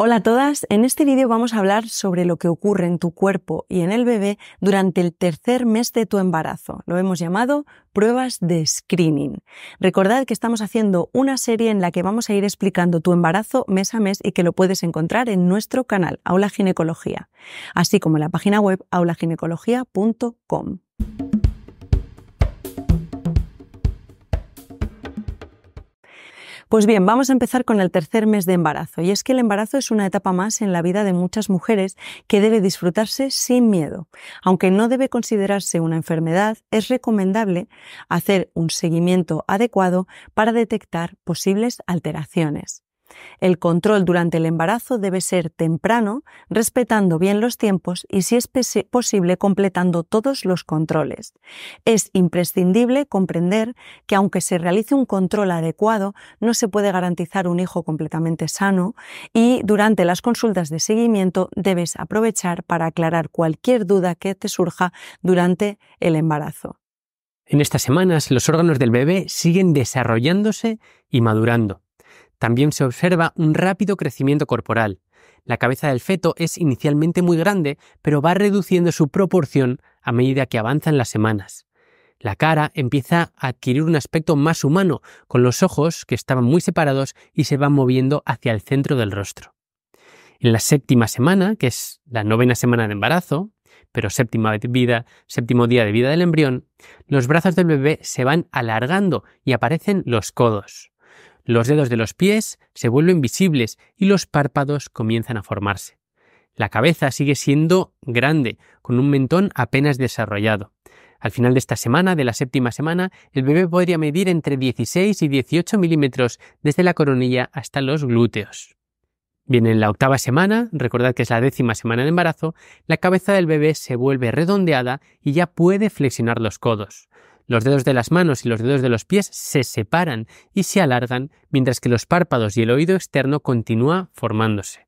Hola a todas, en este vídeo vamos a hablar sobre lo que ocurre en tu cuerpo y en el bebé durante el tercer mes de tu embarazo. Lo hemos llamado pruebas de screening. Recordad que estamos haciendo una serie en la que vamos a ir explicando tu embarazo mes a mes y que lo puedes encontrar en nuestro canal Aula Ginecología, así como en la página web aulaginecología.com. Pues bien, vamos a empezar con el tercer mes de embarazo. Y es que el embarazo es una etapa más en la vida de muchas mujeres que debe disfrutarse sin miedo. Aunque no debe considerarse una enfermedad, es recomendable hacer un seguimiento adecuado para detectar posibles alteraciones. El control durante el embarazo debe ser temprano, respetando bien los tiempos y, si es posible, completando todos los controles. Es imprescindible comprender que, aunque se realice un control adecuado, no se puede garantizar un hijo completamente sano y, durante las consultas de seguimiento, debes aprovechar para aclarar cualquier duda que te surja durante el embarazo. En estas semanas, los órganos del bebé siguen desarrollándose y madurando. También se observa un rápido crecimiento corporal. La cabeza del feto es inicialmente muy grande, pero va reduciendo su proporción a medida que avanzan las semanas. La cara empieza a adquirir un aspecto más humano, con los ojos que estaban muy separados y se van moviendo hacia el centro del rostro. En la séptima semana, que es la novena semana de embarazo, pero séptima vida, séptimo día de vida del embrión, los brazos del bebé se van alargando y aparecen los codos. Los dedos de los pies se vuelven visibles y los párpados comienzan a formarse. La cabeza sigue siendo grande, con un mentón apenas desarrollado. Al final de esta semana, de la séptima semana, el bebé podría medir entre 16 y 18 milímetros desde la coronilla hasta los glúteos. Bien, en la octava semana, recordad que es la décima semana de embarazo, la cabeza del bebé se vuelve redondeada y ya puede flexionar los codos. Los dedos de las manos y los dedos de los pies se separan y se alargan, mientras que los párpados y el oído externo continúa formándose.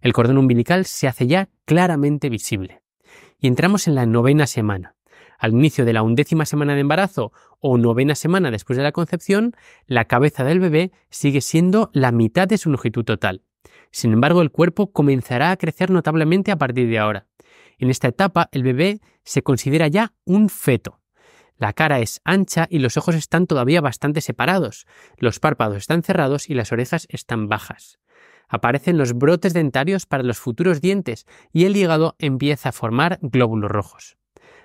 El cordón umbilical se hace ya claramente visible. Y entramos en la novena semana. Al inicio de la undécima semana de embarazo o novena semana después de la concepción, la cabeza del bebé sigue siendo la mitad de su longitud total. Sin embargo, el cuerpo comenzará a crecer notablemente a partir de ahora. En esta etapa, el bebé se considera ya un feto. La cara es ancha y los ojos están todavía bastante separados, los párpados están cerrados y las orejas están bajas. Aparecen los brotes dentarios para los futuros dientes y el hígado empieza a formar glóbulos rojos.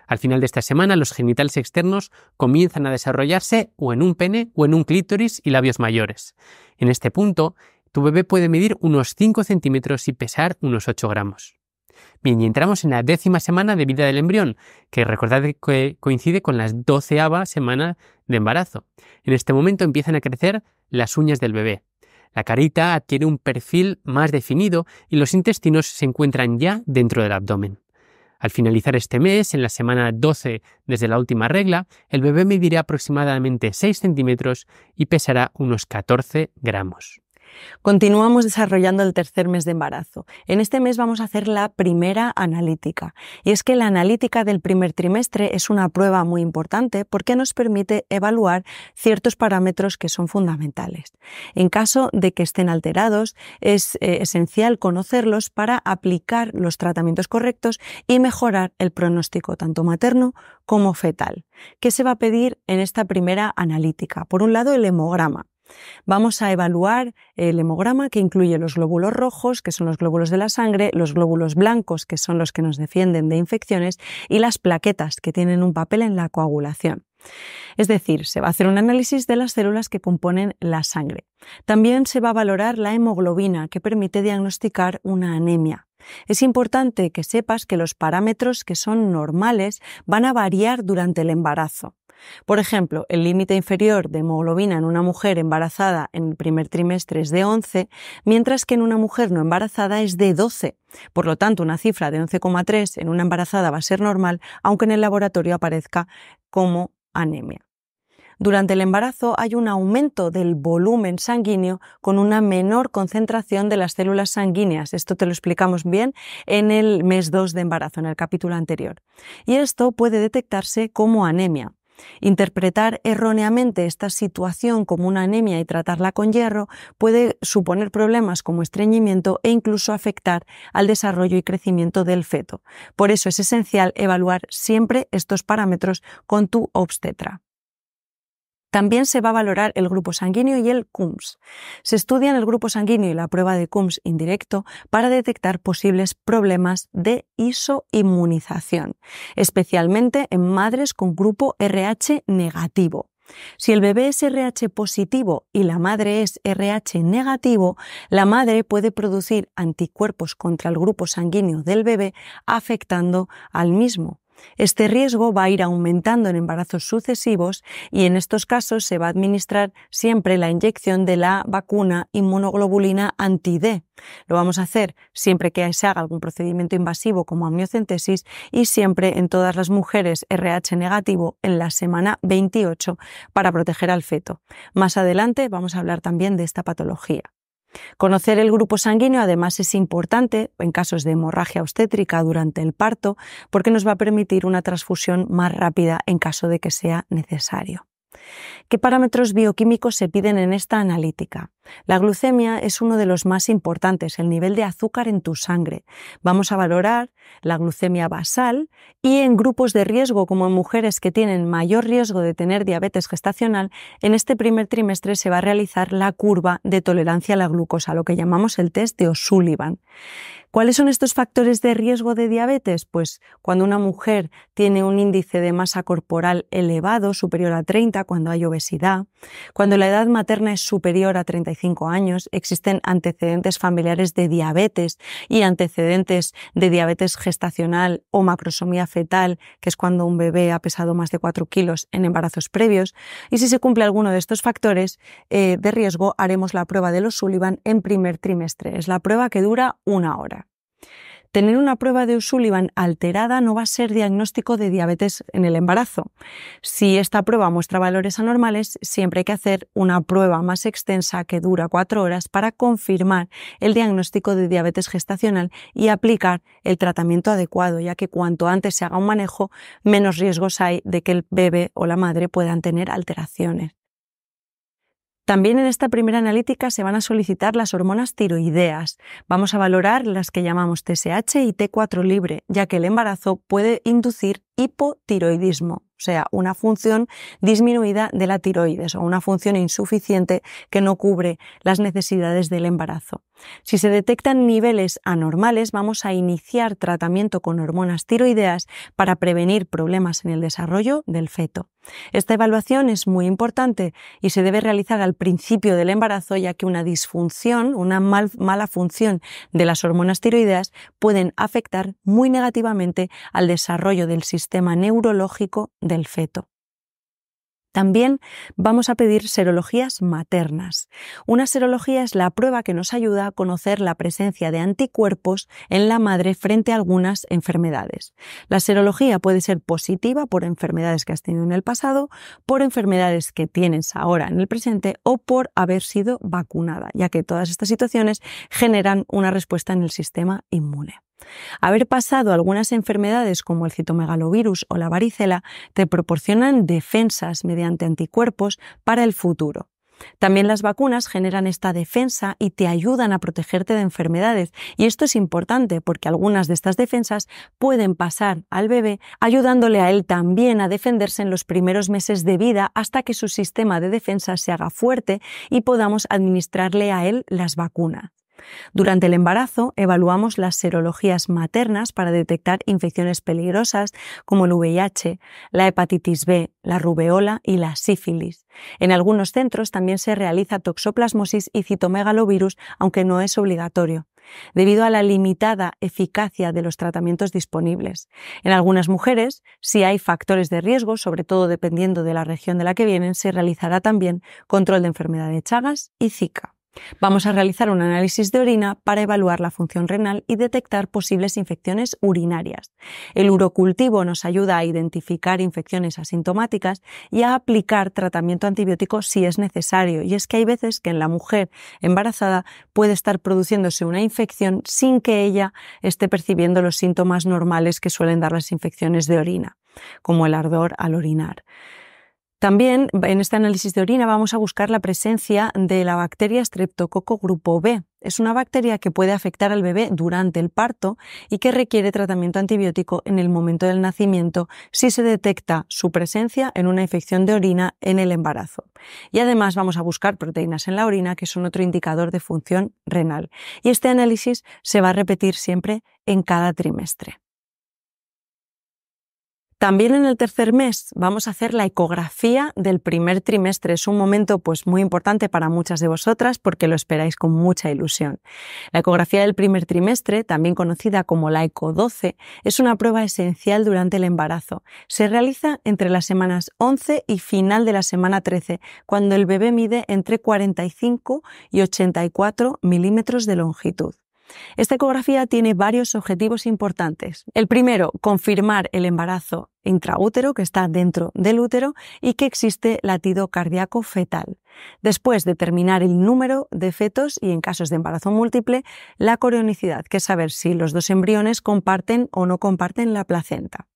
Al final de esta semana, los genitales externos comienzan a desarrollarse o en un pene o en un clítoris y labios mayores. En este punto, tu bebé puede medir unos 5 centímetros y pesar unos 8 gramos. Bien, y entramos en la décima semana de vida del embrión, que recordad que coincide con las doceava semana de embarazo. En este momento empiezan a crecer las uñas del bebé. La carita adquiere un perfil más definido y los intestinos se encuentran ya dentro del abdomen. Al finalizar este mes, en la semana 12 desde la última regla, el bebé medirá aproximadamente 6 centímetros y pesará unos 14 gramos. Continuamos desarrollando el tercer mes de embarazo. En este mes vamos a hacer la primera analítica. Y es que la analítica del primer trimestre es una prueba muy importante porque nos permite evaluar ciertos parámetros que son fundamentales. En caso de que estén alterados, es eh, esencial conocerlos para aplicar los tratamientos correctos y mejorar el pronóstico tanto materno como fetal. ¿Qué se va a pedir en esta primera analítica? Por un lado, el hemograma Vamos a evaluar el hemograma que incluye los glóbulos rojos, que son los glóbulos de la sangre, los glóbulos blancos, que son los que nos defienden de infecciones, y las plaquetas, que tienen un papel en la coagulación. Es decir, se va a hacer un análisis de las células que componen la sangre. También se va a valorar la hemoglobina, que permite diagnosticar una anemia. Es importante que sepas que los parámetros que son normales van a variar durante el embarazo. Por ejemplo, el límite inferior de hemoglobina en una mujer embarazada en el primer trimestre es de 11, mientras que en una mujer no embarazada es de 12. Por lo tanto, una cifra de 11,3 en una embarazada va a ser normal, aunque en el laboratorio aparezca como anemia. Durante el embarazo hay un aumento del volumen sanguíneo con una menor concentración de las células sanguíneas. Esto te lo explicamos bien en el mes 2 de embarazo, en el capítulo anterior. Y esto puede detectarse como anemia. Interpretar erróneamente esta situación como una anemia y tratarla con hierro puede suponer problemas como estreñimiento e incluso afectar al desarrollo y crecimiento del feto. Por eso es esencial evaluar siempre estos parámetros con tu obstetra. También se va a valorar el grupo sanguíneo y el CUMS. Se estudian el grupo sanguíneo y la prueba de CUMS indirecto para detectar posibles problemas de isoinmunización, especialmente en madres con grupo RH negativo. Si el bebé es RH positivo y la madre es RH negativo, la madre puede producir anticuerpos contra el grupo sanguíneo del bebé afectando al mismo. Este riesgo va a ir aumentando en embarazos sucesivos y en estos casos se va a administrar siempre la inyección de la vacuna inmunoglobulina anti-D. Lo vamos a hacer siempre que se haga algún procedimiento invasivo como amniocentesis y siempre en todas las mujeres RH negativo en la semana 28 para proteger al feto. Más adelante vamos a hablar también de esta patología. Conocer el grupo sanguíneo además es importante en casos de hemorragia obstétrica durante el parto porque nos va a permitir una transfusión más rápida en caso de que sea necesario. ¿Qué parámetros bioquímicos se piden en esta analítica? La glucemia es uno de los más importantes, el nivel de azúcar en tu sangre. Vamos a valorar la glucemia basal y en grupos de riesgo, como en mujeres que tienen mayor riesgo de tener diabetes gestacional, en este primer trimestre se va a realizar la curva de tolerancia a la glucosa, lo que llamamos el test de O'Sullivan. ¿Cuáles son estos factores de riesgo de diabetes? Pues cuando una mujer tiene un índice de masa corporal elevado, superior a 30, cuando hay obesidad, cuando la edad materna es superior a 35, años, existen antecedentes familiares de diabetes y antecedentes de diabetes gestacional o macrosomía fetal, que es cuando un bebé ha pesado más de 4 kilos en embarazos previos. Y si se cumple alguno de estos factores eh, de riesgo, haremos la prueba de los Sullivan en primer trimestre. Es la prueba que dura una hora tener una prueba de O'Sullivan alterada no va a ser diagnóstico de diabetes en el embarazo. Si esta prueba muestra valores anormales, siempre hay que hacer una prueba más extensa que dura cuatro horas para confirmar el diagnóstico de diabetes gestacional y aplicar el tratamiento adecuado, ya que cuanto antes se haga un manejo, menos riesgos hay de que el bebé o la madre puedan tener alteraciones. También en esta primera analítica se van a solicitar las hormonas tiroideas. Vamos a valorar las que llamamos TSH y T4 libre, ya que el embarazo puede inducir hipotiroidismo, o sea, una función disminuida de la tiroides o una función insuficiente que no cubre las necesidades del embarazo. Si se detectan niveles anormales, vamos a iniciar tratamiento con hormonas tiroideas para prevenir problemas en el desarrollo del feto. Esta evaluación es muy importante y se debe realizar al principio del embarazo, ya que una disfunción, una mala función de las hormonas tiroideas pueden afectar muy negativamente al desarrollo del sistema sistema neurológico del feto. También vamos a pedir serologías maternas. Una serología es la prueba que nos ayuda a conocer la presencia de anticuerpos en la madre frente a algunas enfermedades. La serología puede ser positiva por enfermedades que has tenido en el pasado, por enfermedades que tienes ahora en el presente o por haber sido vacunada, ya que todas estas situaciones generan una respuesta en el sistema inmune. Haber pasado algunas enfermedades como el citomegalovirus o la varicela te proporcionan defensas mediante anticuerpos para el futuro. También las vacunas generan esta defensa y te ayudan a protegerte de enfermedades. Y esto es importante porque algunas de estas defensas pueden pasar al bebé, ayudándole a él también a defenderse en los primeros meses de vida hasta que su sistema de defensa se haga fuerte y podamos administrarle a él las vacunas. Durante el embarazo evaluamos las serologías maternas para detectar infecciones peligrosas como el VIH, la hepatitis B, la rubeola y la sífilis. En algunos centros también se realiza toxoplasmosis y citomegalovirus, aunque no es obligatorio debido a la limitada eficacia de los tratamientos disponibles. En algunas mujeres, si hay factores de riesgo, sobre todo dependiendo de la región de la que vienen, se realizará también control de enfermedad de Chagas y Zika. Vamos a realizar un análisis de orina para evaluar la función renal y detectar posibles infecciones urinarias. El urocultivo nos ayuda a identificar infecciones asintomáticas y a aplicar tratamiento antibiótico si es necesario. Y es que hay veces que en la mujer embarazada puede estar produciéndose una infección sin que ella esté percibiendo los síntomas normales que suelen dar las infecciones de orina, como el ardor al orinar. También en este análisis de orina vamos a buscar la presencia de la bacteria Streptococo grupo B. Es una bacteria que puede afectar al bebé durante el parto y que requiere tratamiento antibiótico en el momento del nacimiento si se detecta su presencia en una infección de orina en el embarazo. Y además vamos a buscar proteínas en la orina que son otro indicador de función renal. Y este análisis se va a repetir siempre en cada trimestre. También en el tercer mes vamos a hacer la ecografía del primer trimestre. Es un momento pues muy importante para muchas de vosotras porque lo esperáis con mucha ilusión. La ecografía del primer trimestre, también conocida como la ECO 12, es una prueba esencial durante el embarazo. Se realiza entre las semanas 11 y final de la semana 13, cuando el bebé mide entre 45 y 84 milímetros de longitud. Esta ecografía tiene varios objetivos importantes. El primero, confirmar el embarazo intraútero que está dentro del útero y que existe latido cardíaco fetal. Después, determinar el número de fetos y, en casos de embarazo múltiple, la corionicidad, que es saber si los dos embriones comparten o no comparten la placenta.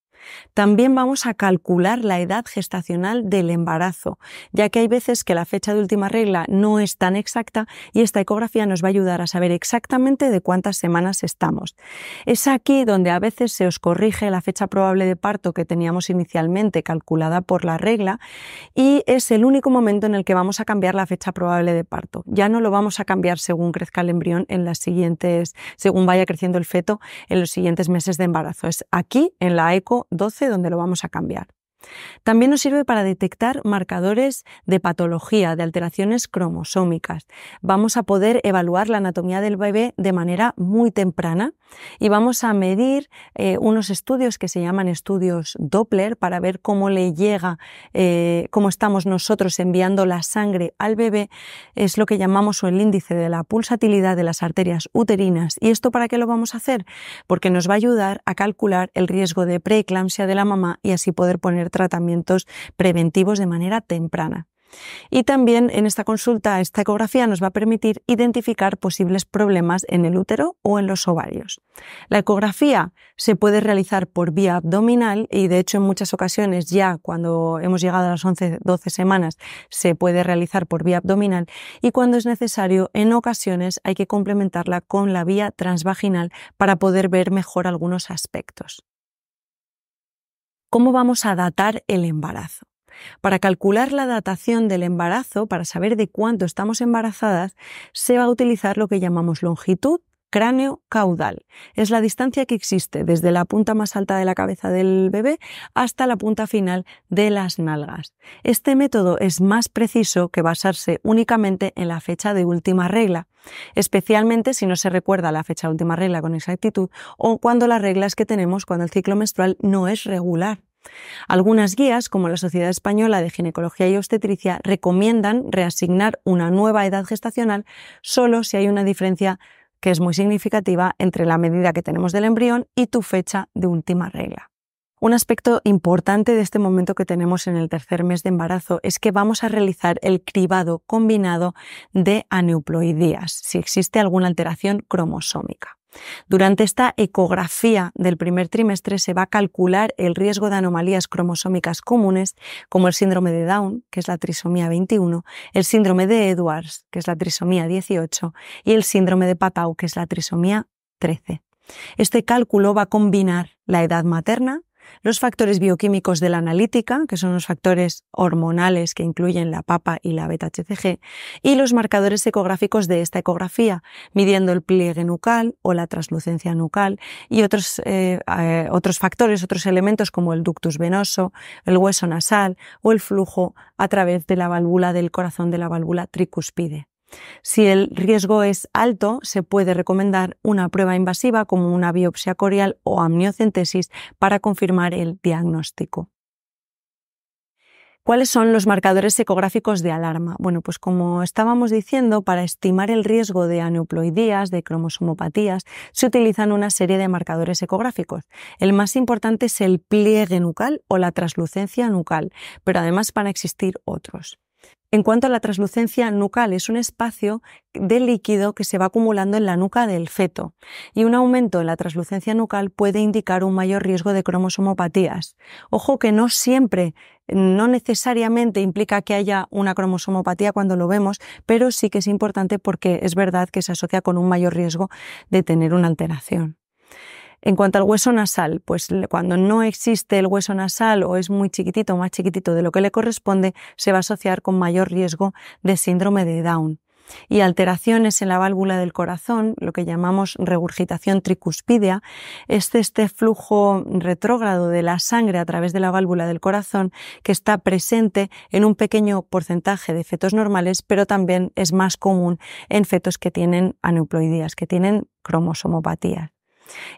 También vamos a calcular la edad gestacional del embarazo, ya que hay veces que la fecha de última regla no es tan exacta y esta ecografía nos va a ayudar a saber exactamente de cuántas semanas estamos. Es aquí donde a veces se os corrige la fecha probable de parto que teníamos inicialmente calculada por la regla y es el único momento en el que vamos a cambiar la fecha probable de parto. Ya no lo vamos a cambiar según crezca el embrión en las siguientes, según vaya creciendo el feto en los siguientes meses de embarazo. Es aquí en la eco 12 donde lo vamos a cambiar. También nos sirve para detectar marcadores de patología, de alteraciones cromosómicas. Vamos a poder evaluar la anatomía del bebé de manera muy temprana y vamos a medir eh, unos estudios que se llaman estudios Doppler para ver cómo le llega, eh, cómo estamos nosotros enviando la sangre al bebé. Es lo que llamamos el índice de la pulsatilidad de las arterias uterinas. ¿Y esto para qué lo vamos a hacer? Porque nos va a ayudar a calcular el riesgo de preeclampsia de la mamá y así poder poner tratamientos preventivos de manera temprana. Y también en esta consulta, esta ecografía nos va a permitir identificar posibles problemas en el útero o en los ovarios. La ecografía se puede realizar por vía abdominal y de hecho en muchas ocasiones ya cuando hemos llegado a las 11-12 semanas se puede realizar por vía abdominal y cuando es necesario en ocasiones hay que complementarla con la vía transvaginal para poder ver mejor algunos aspectos cómo vamos a datar el embarazo. Para calcular la datación del embarazo, para saber de cuánto estamos embarazadas, se va a utilizar lo que llamamos longitud cráneo caudal. Es la distancia que existe desde la punta más alta de la cabeza del bebé hasta la punta final de las nalgas. Este método es más preciso que basarse únicamente en la fecha de última regla, especialmente si no se recuerda la fecha de última regla con exactitud o cuando las reglas que tenemos cuando el ciclo menstrual no es regular. Algunas guías, como la Sociedad Española de Ginecología y Obstetricia, recomiendan reasignar una nueva edad gestacional solo si hay una diferencia que es muy significativa entre la medida que tenemos del embrión y tu fecha de última regla. Un aspecto importante de este momento que tenemos en el tercer mes de embarazo es que vamos a realizar el cribado combinado de aneuploidías, si existe alguna alteración cromosómica. Durante esta ecografía del primer trimestre se va a calcular el riesgo de anomalías cromosómicas comunes como el síndrome de Down, que es la trisomía 21, el síndrome de Edwards, que es la trisomía 18, y el síndrome de Patau, que es la trisomía 13. Este cálculo va a combinar la edad materna, los factores bioquímicos de la analítica, que son los factores hormonales que incluyen la papa y la beta-HCG, y los marcadores ecográficos de esta ecografía, midiendo el pliegue nucal o la translucencia nucal y otros, eh, eh, otros factores, otros elementos como el ductus venoso, el hueso nasal o el flujo a través de la válvula del corazón de la válvula tricuspide. Si el riesgo es alto, se puede recomendar una prueba invasiva como una biopsia corial o amniocentesis para confirmar el diagnóstico. ¿Cuáles son los marcadores ecográficos de alarma? Bueno, pues como estábamos diciendo, para estimar el riesgo de aneuploidías, de cromosomopatías, se utilizan una serie de marcadores ecográficos. El más importante es el pliegue nucal o la traslucencia nucal, pero además van a existir otros. En cuanto a la translucencia nucal, es un espacio de líquido que se va acumulando en la nuca del feto y un aumento en la translucencia nucal puede indicar un mayor riesgo de cromosomopatías. Ojo que no siempre, no necesariamente implica que haya una cromosomopatía cuando lo vemos, pero sí que es importante porque es verdad que se asocia con un mayor riesgo de tener una alteración. En cuanto al hueso nasal, pues cuando no existe el hueso nasal o es muy chiquitito o más chiquitito de lo que le corresponde, se va a asociar con mayor riesgo de síndrome de Down y alteraciones en la válvula del corazón, lo que llamamos regurgitación tricuspidea, es este flujo retrógrado de la sangre a través de la válvula del corazón que está presente en un pequeño porcentaje de fetos normales, pero también es más común en fetos que tienen aneuploidías, que tienen cromosomopatías.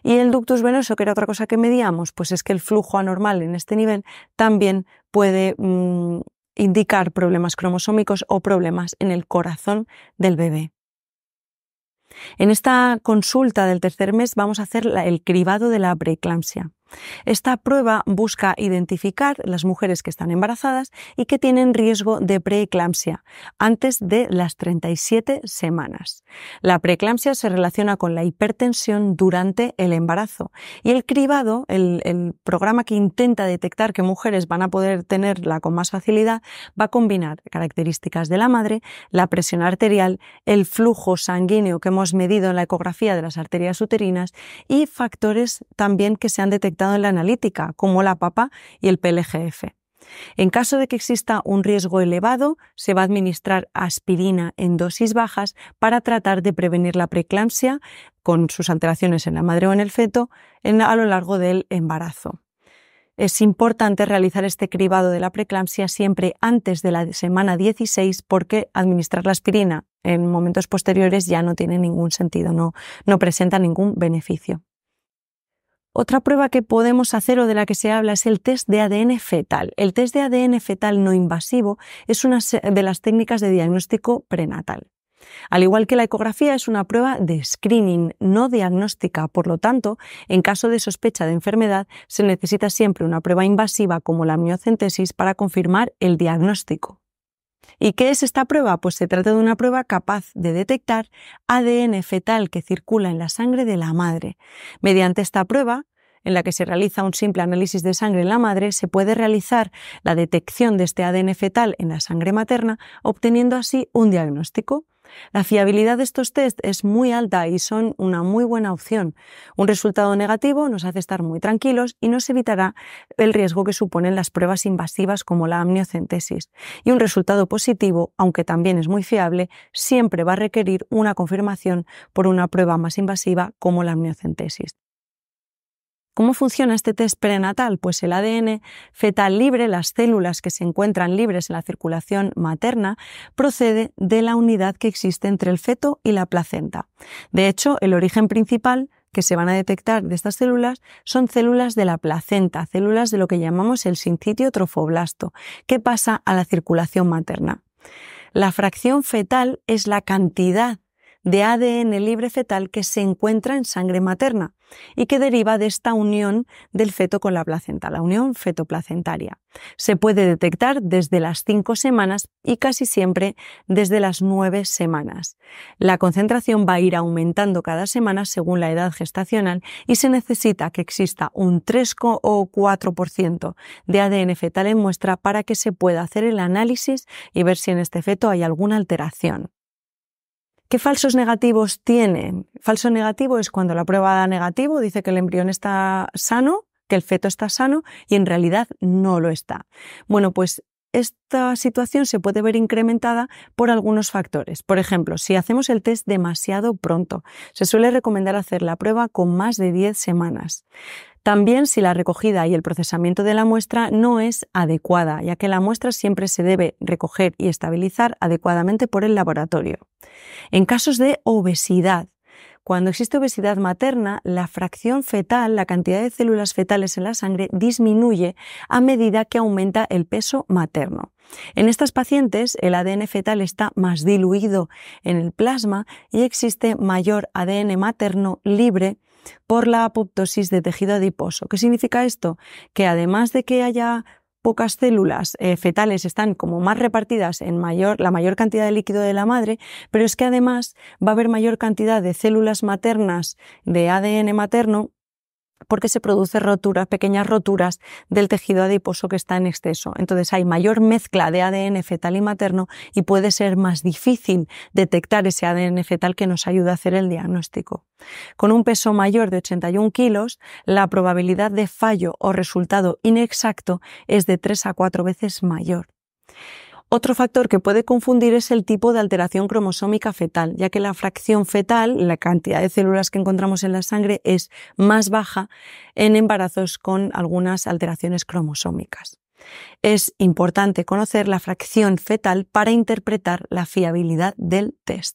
Y el ductus venoso, que era otra cosa que medíamos, pues es que el flujo anormal en este nivel también puede mm, indicar problemas cromosómicos o problemas en el corazón del bebé. En esta consulta del tercer mes vamos a hacer el cribado de la preeclampsia. Esta prueba busca identificar las mujeres que están embarazadas y que tienen riesgo de preeclampsia antes de las 37 semanas. La preeclampsia se relaciona con la hipertensión durante el embarazo y el cribado, el, el programa que intenta detectar que mujeres van a poder tenerla con más facilidad, va a combinar características de la madre, la presión arterial, el flujo sanguíneo que hemos medido en la ecografía de las arterias uterinas y factores también que se han detectado en la analítica, como la papa y el PLGF. En caso de que exista un riesgo elevado, se va a administrar aspirina en dosis bajas para tratar de prevenir la preeclampsia con sus alteraciones en la madre o en el feto a lo largo del embarazo. Es importante realizar este cribado de la preeclampsia siempre antes de la semana 16 porque administrar la aspirina en momentos posteriores ya no tiene ningún sentido, no presenta ningún beneficio. Otra prueba que podemos hacer o de la que se habla es el test de ADN fetal. El test de ADN fetal no invasivo es una de las técnicas de diagnóstico prenatal. Al igual que la ecografía es una prueba de screening, no diagnóstica, por lo tanto, en caso de sospecha de enfermedad, se necesita siempre una prueba invasiva como la amniocentesis para confirmar el diagnóstico. ¿Y qué es esta prueba? Pues se trata de una prueba capaz de detectar ADN fetal que circula en la sangre de la madre. Mediante esta prueba, en la que se realiza un simple análisis de sangre en la madre, se puede realizar la detección de este ADN fetal en la sangre materna, obteniendo así un diagnóstico. La fiabilidad de estos test es muy alta y son una muy buena opción. Un resultado negativo nos hace estar muy tranquilos y nos evitará el riesgo que suponen las pruebas invasivas como la amniocentesis. Y un resultado positivo, aunque también es muy fiable, siempre va a requerir una confirmación por una prueba más invasiva como la amniocentesis. ¿Cómo funciona este test prenatal? Pues el ADN fetal libre, las células que se encuentran libres en la circulación materna, procede de la unidad que existe entre el feto y la placenta. De hecho, el origen principal que se van a detectar de estas células son células de la placenta, células de lo que llamamos el sincitio trofoblasto, que pasa a la circulación materna. La fracción fetal es la cantidad de ADN libre fetal que se encuentra en sangre materna y que deriva de esta unión del feto con la placenta, la unión fetoplacentaria. Se puede detectar desde las cinco semanas y casi siempre desde las nueve semanas. La concentración va a ir aumentando cada semana según la edad gestacional y se necesita que exista un 3 o 4% de ADN fetal en muestra para que se pueda hacer el análisis y ver si en este feto hay alguna alteración. ¿Qué falsos negativos tienen? Falso negativo es cuando la prueba da negativo, dice que el embrión está sano, que el feto está sano y en realidad no lo está. Bueno, pues esta situación se puede ver incrementada por algunos factores. Por ejemplo, si hacemos el test demasiado pronto, se suele recomendar hacer la prueba con más de 10 semanas. También si la recogida y el procesamiento de la muestra no es adecuada, ya que la muestra siempre se debe recoger y estabilizar adecuadamente por el laboratorio. En casos de obesidad, cuando existe obesidad materna, la fracción fetal, la cantidad de células fetales en la sangre, disminuye a medida que aumenta el peso materno. En estas pacientes, el ADN fetal está más diluido en el plasma y existe mayor ADN materno libre por la apoptosis de tejido adiposo. ¿Qué significa esto? Que además de que haya pocas células eh, fetales están como más repartidas en la mayor cantidad de líquido de la madre, pero es que además va a haber mayor cantidad de células maternas de ADN materno porque se producen roturas, pequeñas roturas del tejido adiposo que está en exceso. Entonces hay mayor mezcla de ADN fetal y materno y puede ser más difícil detectar ese ADN fetal que nos ayuda a hacer el diagnóstico. Con un peso mayor de 81 kilos, la probabilidad de fallo o resultado inexacto es de 3 a 4 veces mayor. Otro factor que puede confundir es el tipo de alteración cromosómica fetal, ya que la fracción fetal, la cantidad de células que encontramos en la sangre, es más baja en embarazos con algunas alteraciones cromosómicas. Es importante conocer la fracción fetal para interpretar la fiabilidad del test.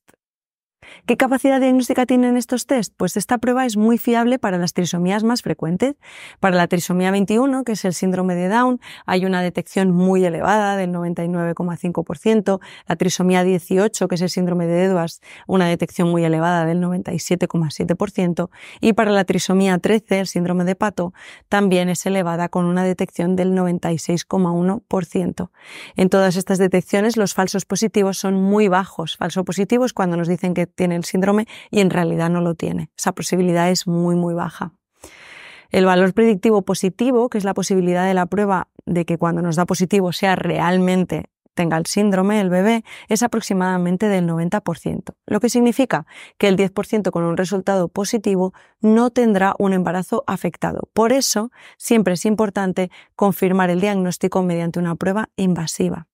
¿Qué capacidad diagnóstica tienen estos test? Pues esta prueba es muy fiable para las trisomías más frecuentes. Para la trisomía 21, que es el síndrome de Down, hay una detección muy elevada del 99,5%. La trisomía 18, que es el síndrome de Edwards, una detección muy elevada del 97,7%. Y para la trisomía 13, el síndrome de Pato, también es elevada con una detección del 96,1%. En todas estas detecciones, los falsos positivos son muy bajos. Falso positivo es cuando nos dicen que tiene el síndrome y en realidad no lo tiene. Esa posibilidad es muy, muy baja. El valor predictivo positivo, que es la posibilidad de la prueba de que cuando nos da positivo sea realmente tenga el síndrome el bebé, es aproximadamente del 90%, lo que significa que el 10% con un resultado positivo no tendrá un embarazo afectado. Por eso, siempre es importante confirmar el diagnóstico mediante una prueba invasiva.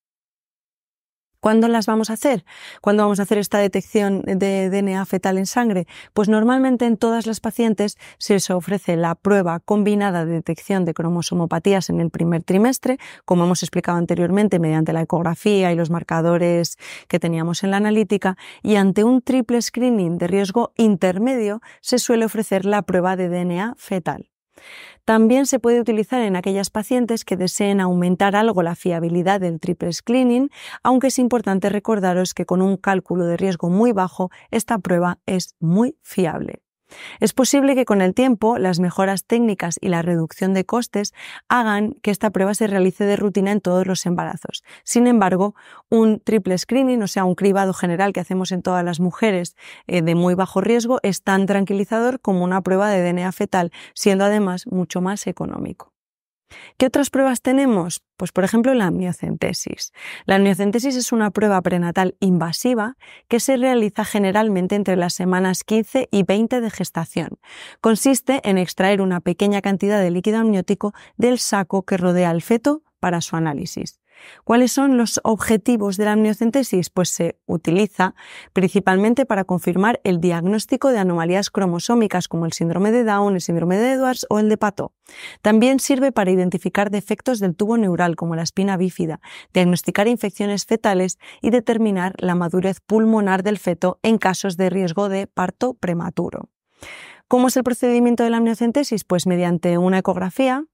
¿Cuándo las vamos a hacer? ¿Cuándo vamos a hacer esta detección de DNA fetal en sangre? Pues normalmente en todas las pacientes se les ofrece la prueba combinada de detección de cromosomopatías en el primer trimestre, como hemos explicado anteriormente, mediante la ecografía y los marcadores que teníamos en la analítica, y ante un triple screening de riesgo intermedio se suele ofrecer la prueba de DNA fetal. También se puede utilizar en aquellas pacientes que deseen aumentar algo la fiabilidad del triple screening, aunque es importante recordaros que con un cálculo de riesgo muy bajo esta prueba es muy fiable. Es posible que con el tiempo las mejoras técnicas y la reducción de costes hagan que esta prueba se realice de rutina en todos los embarazos. Sin embargo, un triple screening, o sea, un cribado general que hacemos en todas las mujeres eh, de muy bajo riesgo, es tan tranquilizador como una prueba de DNA fetal, siendo además mucho más económico. ¿Qué otras pruebas tenemos? Pues por ejemplo la amniocentesis. La amniocentesis es una prueba prenatal invasiva que se realiza generalmente entre las semanas 15 y 20 de gestación. Consiste en extraer una pequeña cantidad de líquido amniótico del saco que rodea al feto para su análisis. ¿Cuáles son los objetivos de la amniocentesis? Pues se utiliza principalmente para confirmar el diagnóstico de anomalías cromosómicas como el síndrome de Down, el síndrome de Edwards o el de Pato. También sirve para identificar defectos del tubo neural como la espina bífida, diagnosticar infecciones fetales y determinar la madurez pulmonar del feto en casos de riesgo de parto prematuro. ¿Cómo es el procedimiento de la amniocentesis? Pues mediante una ecografía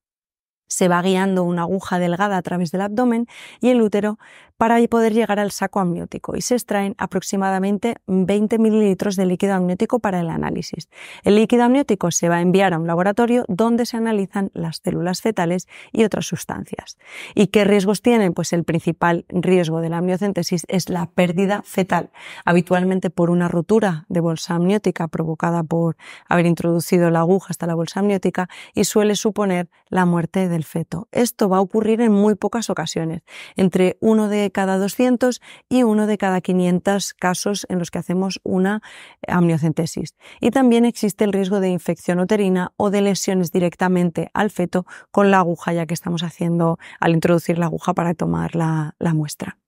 se va guiando una aguja delgada a través del abdomen y el útero para poder llegar al saco amniótico y se extraen aproximadamente 20 mililitros de líquido amniótico para el análisis. El líquido amniótico se va a enviar a un laboratorio donde se analizan las células fetales y otras sustancias. ¿Y qué riesgos tienen? Pues el principal riesgo de la amniocentesis es la pérdida fetal, habitualmente por una rotura de bolsa amniótica provocada por haber introducido la aguja hasta la bolsa amniótica y suele suponer la muerte del feto. Esto va a ocurrir en muy pocas ocasiones, entre uno de cada 200 y uno de cada 500 casos en los que hacemos una amniocentesis. Y también existe el riesgo de infección uterina o de lesiones directamente al feto con la aguja, ya que estamos haciendo al introducir la aguja para tomar la muestra.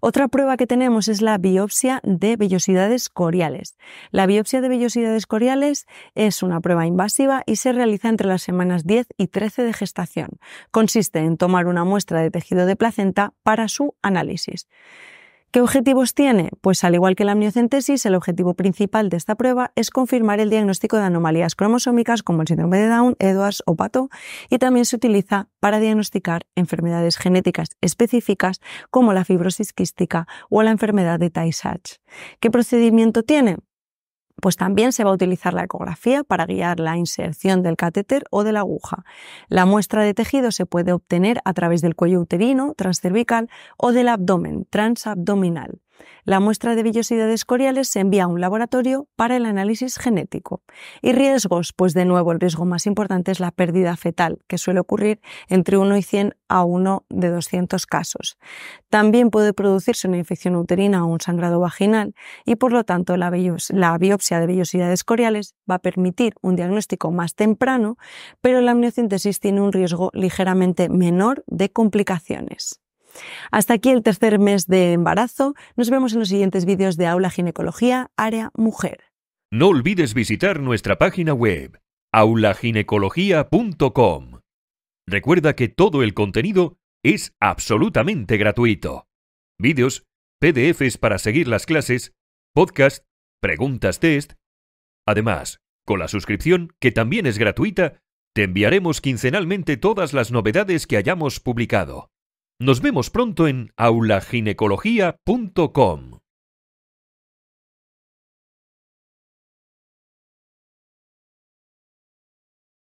Otra prueba que tenemos es la biopsia de vellosidades coriales. La biopsia de vellosidades coriales es una prueba invasiva y se realiza entre las semanas 10 y 13 de gestación. Consiste en tomar una muestra de tejido de placenta para su análisis. ¿Qué objetivos tiene? Pues al igual que la amniocentesis, el objetivo principal de esta prueba es confirmar el diagnóstico de anomalías cromosómicas como el síndrome de Down, Edwards o Pato, y también se utiliza para diagnosticar enfermedades genéticas específicas como la fibrosis quística o la enfermedad de Tay-Sachs. ¿Qué procedimiento tiene? pues también se va a utilizar la ecografía para guiar la inserción del catéter o de la aguja. La muestra de tejido se puede obtener a través del cuello uterino transcervical o del abdomen transabdominal. La muestra de vellosidades coriales se envía a un laboratorio para el análisis genético. ¿Y riesgos? Pues de nuevo, el riesgo más importante es la pérdida fetal, que suele ocurrir entre 1 y 100 a 1 de 200 casos. También puede producirse una infección uterina o un sangrado vaginal y por lo tanto la, biopsia de vellosidades coriales va a permitir un diagnóstico más temprano, pero la amniocentesis tiene un riesgo ligeramente menor de complicaciones. Hasta aquí el tercer mes de embarazo. Nos vemos en los siguientes vídeos de Aula Ginecología, Área Mujer. No olvides visitar nuestra página web, aulaginecología.com. Recuerda que todo el contenido es absolutamente gratuito. Vídeos, PDFs para seguir las clases, podcast, preguntas test. Además, con la suscripción, que también es gratuita, te enviaremos quincenalmente todas las novedades que hayamos publicado. Nos vemos pronto en aulaginecología.com.